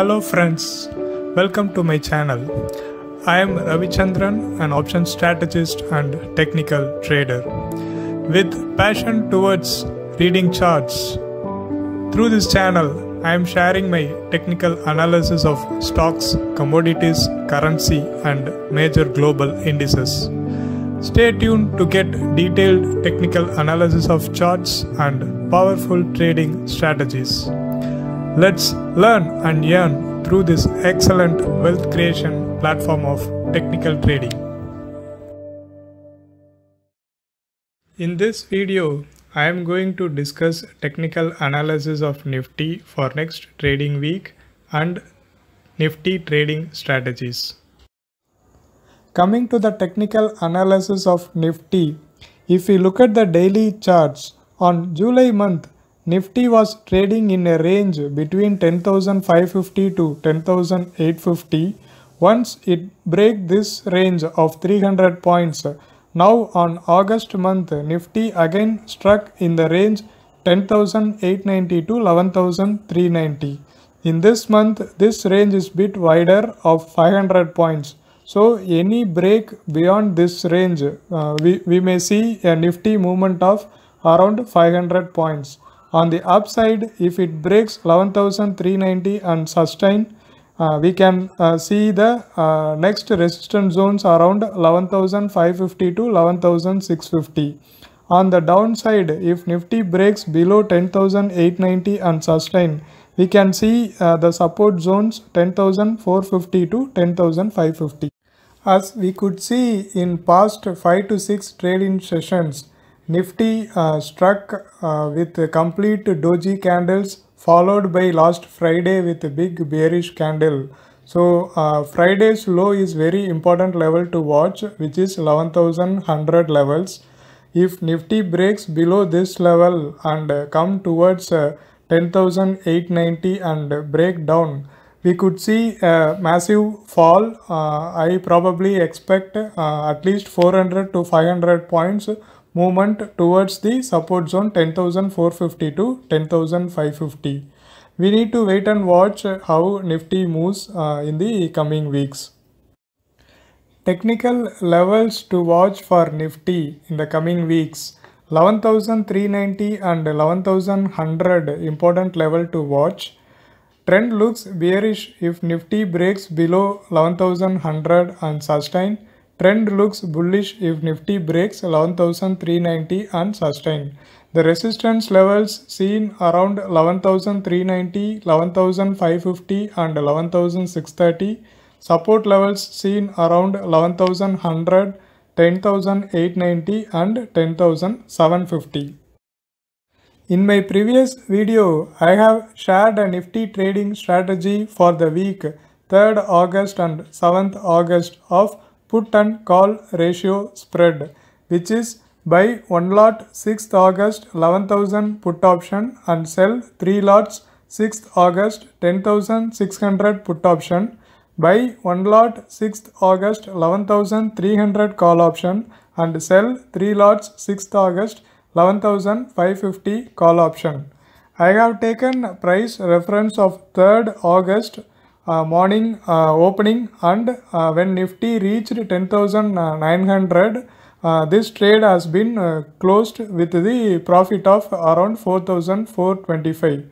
Hello friends, welcome to my channel. I am Ravichandran, an option strategist and technical trader. With passion towards reading charts, through this channel, I am sharing my technical analysis of stocks, commodities, currency, and major global indices. Stay tuned to get detailed technical analysis of charts and powerful trading strategies. Let's learn and earn through this excellent wealth creation platform of technical trading. In this video, I am going to discuss technical analysis of Nifty for next trading week and Nifty trading strategies. Coming to the technical analysis of Nifty, if we look at the daily charts on July month, Nifty was trading in a range between 10,550 to 10,850. Once it break this range of 300 points, now on August month, Nifty again struck in the range 10,890 to 11,390. In this month, this range is bit wider of 500 points. So any break beyond this range, uh, we, we may see a Nifty movement of around 500 points. On the upside, if it breaks 11,390 and sustain, uh, we can uh, see the uh, next resistance zones around 11,550 to 11,650. On the downside, if Nifty breaks below 10,890 and sustain, we can see uh, the support zones 10,450 to 10,550. As we could see in past 5 to 6 trading sessions, Nifty uh, struck uh, with complete doji candles followed by last Friday with a big bearish candle. So uh, Friday's low is very important level to watch which is 11,100 levels. If Nifty breaks below this level and come towards uh, 10,890 and break down, we could see a massive fall. Uh, I probably expect uh, at least 400 to 500 points movement towards the support zone 10,450 to 10,550. We need to wait and watch how Nifty moves uh, in the coming weeks. Technical levels to watch for Nifty in the coming weeks. 11,390 and 11,100 important level to watch. Trend looks bearish if Nifty breaks below 11,100 and sustain Trend looks bullish if Nifty breaks 11,390 and sustained. The resistance levels seen around 11,390, 11,550 and 11,630. Support levels seen around 11,100, 10,890 and 10,750. In my previous video, I have shared a Nifty trading strategy for the week 3rd August and 7th August of put and call ratio spread which is buy 1 lot 6th August 11,000 put option and sell 3 lots 6th August 10,600 put option. Buy 1 lot 6th August 11,300 call option and sell 3 lots 6th August 11,550 call option. I have taken price reference of 3rd August uh, morning uh, opening and uh, when Nifty reached 10,900 this trade has been closed with the profit of around 4,425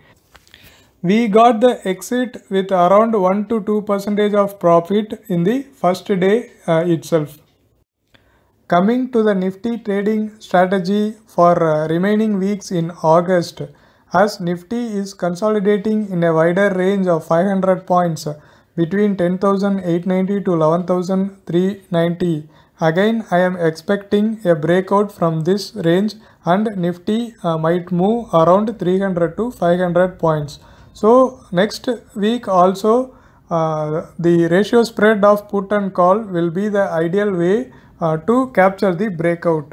we got the exit with around 1 to 2 percentage of profit in the first day uh, itself. Coming to the Nifty trading strategy for uh, remaining weeks in August, as Nifty is consolidating in a wider range of 500 points between 10,890 to 11,390. Again, I am expecting a breakout from this range and Nifty uh, might move around 300 to 500 points. So next week also uh, the ratio spread of put and call will be the ideal way uh, to capture the breakout.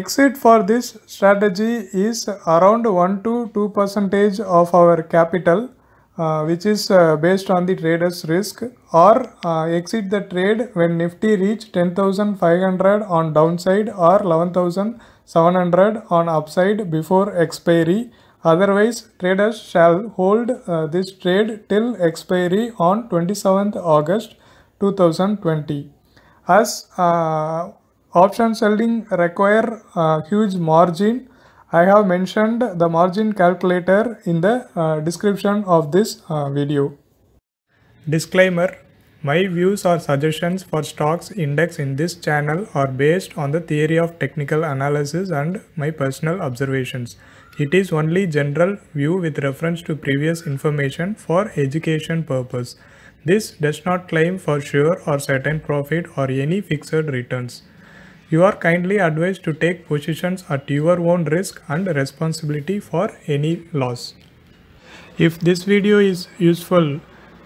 exit for this strategy is around 1 to 2 percentage of our capital uh, which is uh, based on the trader's risk or uh, exit the trade when nifty reach 10500 on downside or 11700 on upside before expiry otherwise traders shall hold uh, this trade till expiry on 27th august 2020 as uh, Option selling require a huge margin. I have mentioned the margin calculator in the uh, description of this uh, video. Disclaimer. My views or suggestions for stocks index in this channel are based on the theory of technical analysis and my personal observations. It is only general view with reference to previous information for education purpose. This does not claim for sure or certain profit or any fixed returns. You are kindly advised to take positions at your own risk and responsibility for any loss. If this video is useful,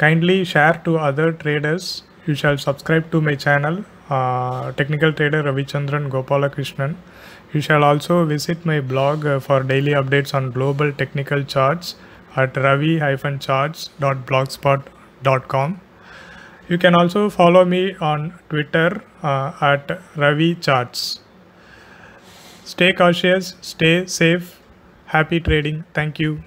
kindly share to other traders. You shall subscribe to my channel, uh, Technical Trader Ravichandran Gopalakrishnan. You shall also visit my blog uh, for daily updates on global technical charts at ravi-charts.blogspot.com. You can also follow me on Twitter uh, at Ravi Charts. Stay cautious, stay safe, happy trading. Thank you.